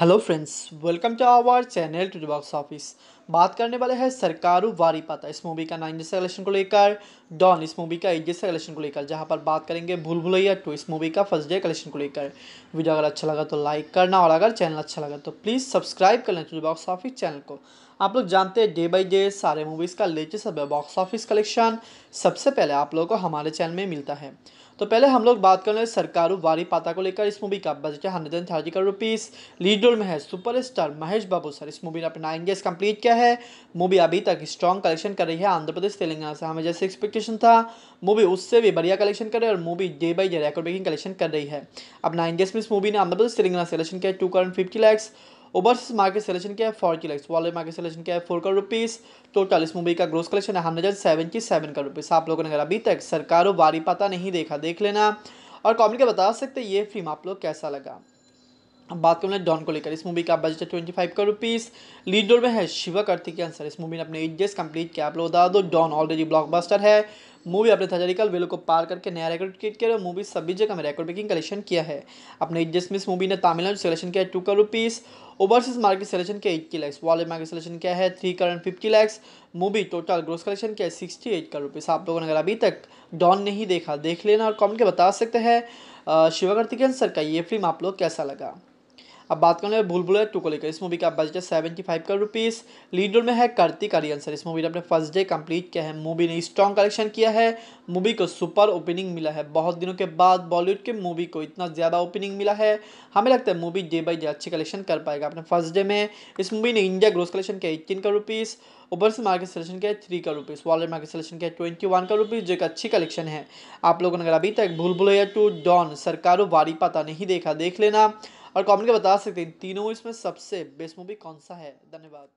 hello friends welcome to our channel to box office बात करने वाले हैं सरकारू वारी पाता इस मूवी का नाइन जैसा कलेक्शन को लेकर डॉन इस मूवी का एट जैसा कलेक्शन को लेकर जहां पर बात करेंगे भूल भुलैया टू इस मूवी का फर्स्ट डे कलेक्शन को लेकर वीडियो अगर अच्छा लगा तो लाइक करना और अगर चैनल अच्छा लगा तो प्लीज़ सब्सक्राइब कर लें टू बॉक्स ऑफिस चैनल को आप लोग जानते हैं डे बाई डे सारे मूवीज़ का लेटेस्ट बॉक्स ऑफिस कलेक्शन सबसे पहले आप लोगों को हमारे चैनल में मिलता है तो पहले हम लोग बात कर रहे हैं सरकारू वारी पाता को लेकर इस मूवी का budget hundred and thirty crore rupees lead role में है super star Mahesh Babu sir इस मूवी ने अपना डेज कंप्लीट किया है मूवी अभी तक स्ट्रॉन्ग कलेक्शन कर रही है आंध्र प्रदेश तेलंगाना से हमें जैसे एक्सपेक्टेशन था मूवी उससे भी बढ़िया कलेक्शन कर रही है और movie day by day record breaking collection कर रही है अपना डेज में इस मूवी ने आंध्र प्रदेश तेलंगाना से कलेक्शन किया two crore fifty lakhs overseas market collection क्या है फोर की लैक्स वाले मार्केट सेलेक्शन क्या है फोर करोड़ रुपीस टोटल इस मूवी का ग्रोस कलेक्शन है hundred seventy seven crore rupees आप लोगों ने अगर अभी तक सरकारों बारी पता नहीं देखा देख लेना और कॉमेंट का बता सकते ये फिल्म आप लोग कैसा लगा अब बात करें डॉन को लेकर इस मूवी का बजट है twenty five crore rupees lead role में है शिवा कार्तिक आंसर इस मूवी ने अपने एट डेज कंप्लीट किया आप लोग बता दो डॉन ऑलरेडी ब्लॉकबस्टर है मूवी अपने थजरिकल वेलो को पार करके नया रिकॉर्ड क्रिएट किया और मूवी सभी जगह में रिकॉर्ड ब्रेकिंग कलेक्शन किया है अपने जिसमिस मूवी ने तमिलनाडु सिलेक्शन किया है two crore rupees overseas market selection किया eighty lakhs wallet market selection किया है three crore fifty lakhs movie total gross collection किया है सिक्सटी एट करोड़ रुपीज़ आप लोगों ने अगर अभी तक डॉन नहीं देखा देख लेना और कॉमेंट के बता सकते हैं शिवा सर का ये फिल्म आप लोग कैसा लगा अब बात कर ले भूल भूल टू को लेकर इस मूवी का बजट है seventy five crore rupees lead role में है कार्तिक आर्यन सर इस मूवी ने अपने फर्स्ट डे कंप्लीट किया है मूवी ने स्ट्रॉन्ग कलेक्शन किया है मूवी को सुपर ओपनिंग मिला है बहुत दिनों के बाद बॉलीवुड के मूवी को इतना ज़्यादा ओपनिंग मिला है हमें लगता है मूवी डे बाई डे अच्छे कलेक्शन कर पाएगा अपने फर्स्ट डे में इस मूवी ने इंडिया ग्रोथ कलेक्शन किया eighteen crore rupees overseas market selection किया है थ्री का रुपीज़ वॉलेट मार्केट सिलेक्शन किया ट्वेंटी वन का रुपीज़ जो एक अच्छी कलेक्शन है आप लोगों ने अगर अभी तक भूल भुलैया टू डॉन सरकारों वारी पता नहीं देखा देख लेना और कॉमेंट के बता सकते हैं तीनों इसमें सबसे बेस्ट मूवी कौन सा है धन्यवाद